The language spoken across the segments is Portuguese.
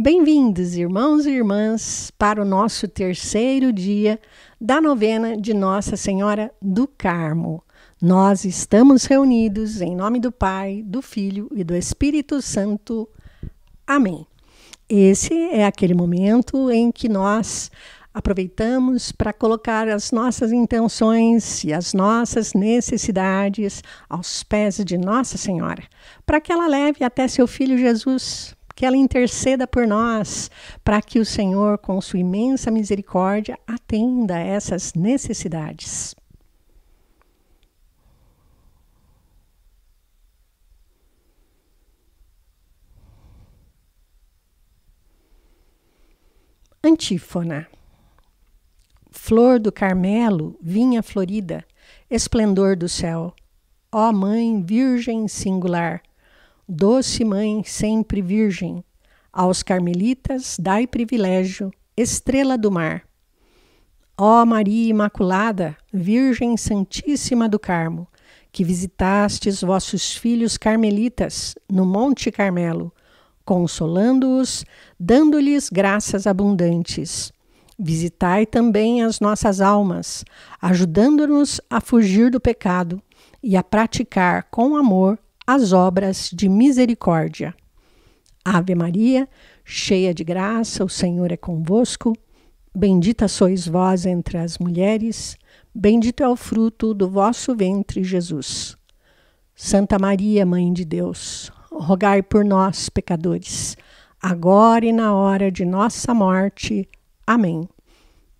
Bem-vindos, irmãos e irmãs, para o nosso terceiro dia da novena de Nossa Senhora do Carmo. Nós estamos reunidos em nome do Pai, do Filho e do Espírito Santo. Amém. Esse é aquele momento em que nós aproveitamos para colocar as nossas intenções e as nossas necessidades aos pés de Nossa Senhora, para que ela leve até seu filho Jesus que ela interceda por nós, para que o Senhor, com sua imensa misericórdia, atenda a essas necessidades. Antífona. Flor do Carmelo, vinha florida, esplendor do céu. Ó Mãe Virgem singular, Doce Mãe sempre Virgem, aos carmelitas dai privilégio, estrela do mar. Ó Maria Imaculada, Virgem Santíssima do Carmo, que visitastes vossos filhos carmelitas no Monte Carmelo, consolando-os, dando-lhes graças abundantes. Visitai também as nossas almas, ajudando-nos a fugir do pecado e a praticar com amor as obras de misericórdia. Ave Maria, cheia de graça, o Senhor é convosco. Bendita sois vós entre as mulheres, bendito é o fruto do vosso ventre, Jesus. Santa Maria, Mãe de Deus, rogai por nós, pecadores, agora e na hora de nossa morte. Amém.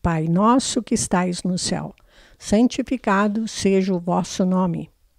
Pai nosso que estais no céu, santificado seja o vosso nome.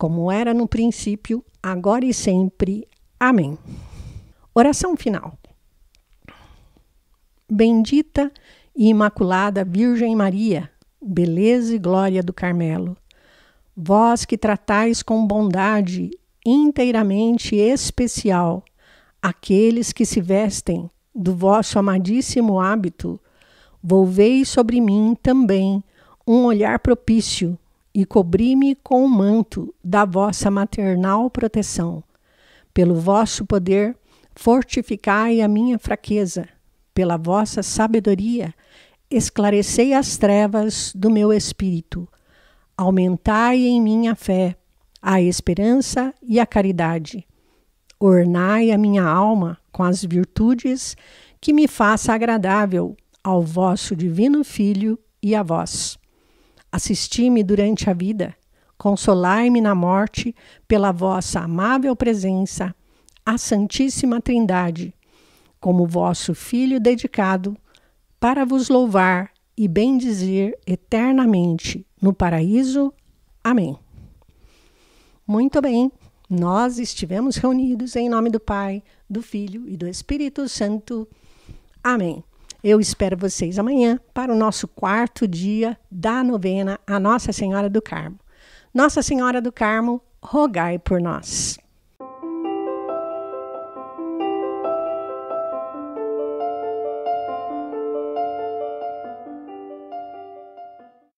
como era no princípio, agora e sempre. Amém. Oração final. Bendita e Imaculada Virgem Maria, beleza e glória do Carmelo, vós que tratais com bondade inteiramente especial aqueles que se vestem do vosso amadíssimo hábito, volvei sobre mim também um olhar propício e cobri-me com o manto da vossa maternal proteção. Pelo vosso poder, fortificai a minha fraqueza. Pela vossa sabedoria, esclarecei as trevas do meu espírito. Aumentai em minha fé, a esperança e a caridade. Ornai a minha alma com as virtudes que me faça agradável ao vosso divino Filho e a vós. Assisti-me durante a vida, consolai-me na morte pela vossa amável presença, a Santíssima Trindade, como vosso Filho dedicado, para vos louvar e bendizer eternamente no paraíso. Amém. Muito bem, nós estivemos reunidos em nome do Pai, do Filho e do Espírito Santo. Amém. Eu espero vocês amanhã para o nosso quarto dia da novena a Nossa Senhora do Carmo. Nossa Senhora do Carmo, rogai por nós.